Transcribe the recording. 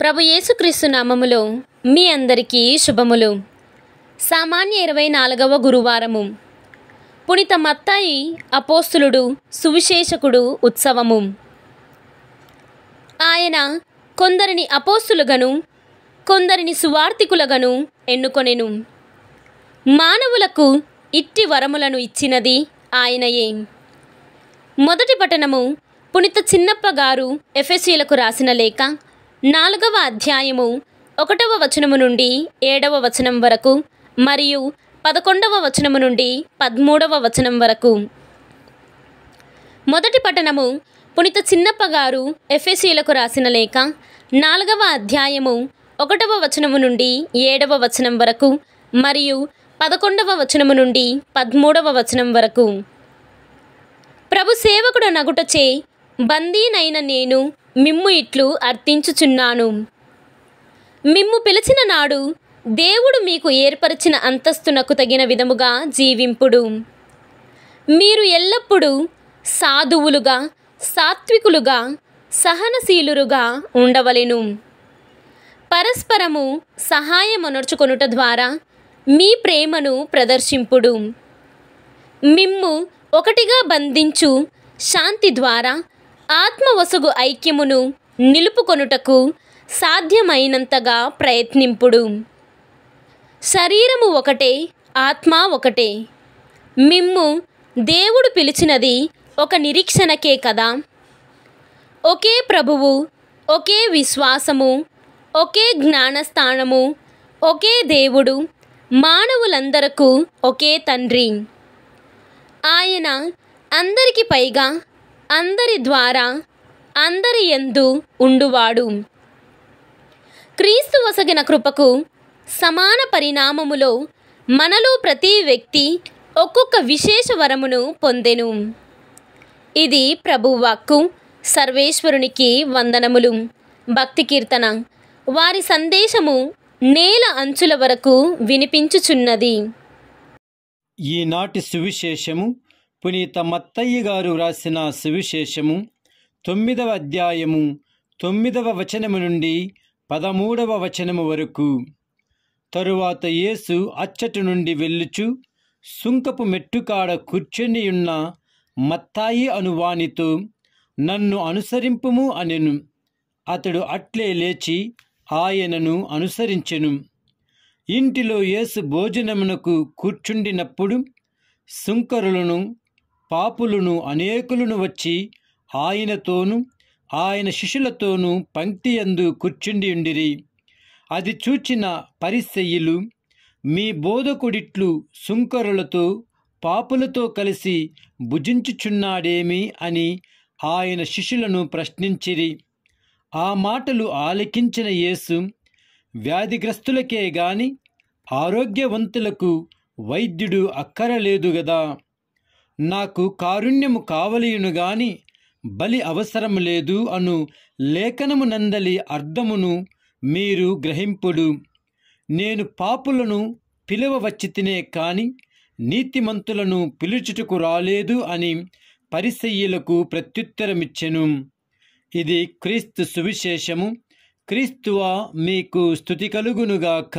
ప్రభు యేసుక్రీస్తు నామములో మీ అందరికీ శుభములు సామాన్య ఇరవై నాలుగవ గురువారము పుణిత మత్తాయి అపోస్తులుడు సువిశేషకుడు ఉత్సవము ఆయన కొందరిని అపోస్తులుగను కొందరిని సువార్థికులగను ఎన్నుకొనెను మానవులకు ఇట్టి వరములను ఇచ్చినది ఆయనయే మొదటి పట్టణము పునిత చిన్నప్ప గారు ఎఫ్ఎస్సీలకు రాసిన లేఖ నాలుగవ అధ్యాయము ఒకటవ వచనము నుండి ఏడవ వచనం వరకు మరియు పదకొండవ వచనము నుండి పదమూడవ వచనం వరకు మొదటి పఠనము పునిత చిన్నప్పగారు గారు రాసిన లేఖ నాలుగవ అధ్యాయము ఒకటవ వచనము నుండి ఏడవ వచనం వరకు మరియు పదకొండవ వచనము నుండి పదమూడవ వచనం వరకు ప్రభు సేవకుడు నగుటచే బందీనైన నేను మిమ్ము ఇట్లు అర్థించుచున్నాను మిమ్ము పిలిచిన నాడు దేవుడు మీకు ఏర్పరిచిన అంతస్తునకు తగిన విధముగా జీవింపుడు మీరు ఎల్లప్పుడూ సాధువులుగా సాత్వికులుగా సహనశీలురుగా ఉండవలెను పరస్పరము సహాయమనర్చుకొనుట ద్వారా మీ ప్రేమను ప్రదర్శింపుడు మిమ్ము ఒకటిగా బంధించు శాంతి ద్వారా ఆత్మవసగు ఐక్యమును నిలుపుకొనుటకు సాధ్యమైనంతగా ప్రయత్నింపుడు శరీరము ఒకటే ఆత్మ ఒకటే మిమ్ము దేవుడు పిలిచినది ఒక నిరీక్షణకే కదా ఒకే ప్రభువు ఒకే విశ్వాసము ఒకే జ్ఞానస్థానము ఒకే దేవుడు మానవులందరకు ఒకే తండ్రి ఆయన అందరికి పైగా అందరి ద్వారా అందరి ఎందు ఉండువాడు క్రీస్తు వసగిన కృపకు సమాన పరిణామములో మనలో ప్రతి వ్యక్తి ఒక్కొక్క విశేష వరమును పొందెను ఇది ప్రభువాక్కు సర్వేశ్వరునికి వందనములు భక్తి కీర్తన వారి సందేశము నేల అంచుల వరకు వినిపించుచున్నది ఈనాటి సువిశేషము పునీత మత్తయ్య గారు వ్రాసిన సువిశేషము తొమ్మిదవ అధ్యాయము తొమ్మిదవ వచనము నుండి పదమూడవ వచనము వరకు తరువాత యేసు అచ్చటి నుండి వెళ్ళుచు సుంకపు మెట్టుకాడ కూర్చొనియున్న మత్తాయి అనువానితో నన్ను అనుసరింపుము అనెను అతడు అట్లే లేచి ఆయనను అనుసరించెను ఇంటిలో యేసు భోజనమునకు కూర్చుండినప్పుడు సుంకరులను పాపులను అనేకులను వచ్చి ఆయనతోనూ ఆయన శిష్యులతోనూ పంక్తి అందు కూర్చుండి ఉండిరి అది చూచిన పరిశయ్యులు మీ బోధకుడిట్లు సుంకరులతో పాపులతో కలిసి భుజించుచున్నాడేమి అని ఆయన శిష్యులను ప్రశ్నించిరి ఆ మాటలు ఆలకించిన యేసు వ్యాధిగ్రస్తులకే గాని ఆరోగ్యవంతులకు వైద్యుడు అక్కరలేదు గదా నాకు కారుణ్యము కావలియును గాని బలి అవసరము లేదు అను లేఖనము నందలి అర్థమును మీరు గ్రహింపుడు నేను పాపులను పిలవవచ్చి తినే కాని నీతిమంతులను పిలుచుటకు రాలేదు అని పరిసయ్యులకు ప్రత్యుత్తరమిచ్చెను ఇది క్రీస్తు సువిశేషము క్రీస్తువా మీకు స్థుతి కలుగునుగాక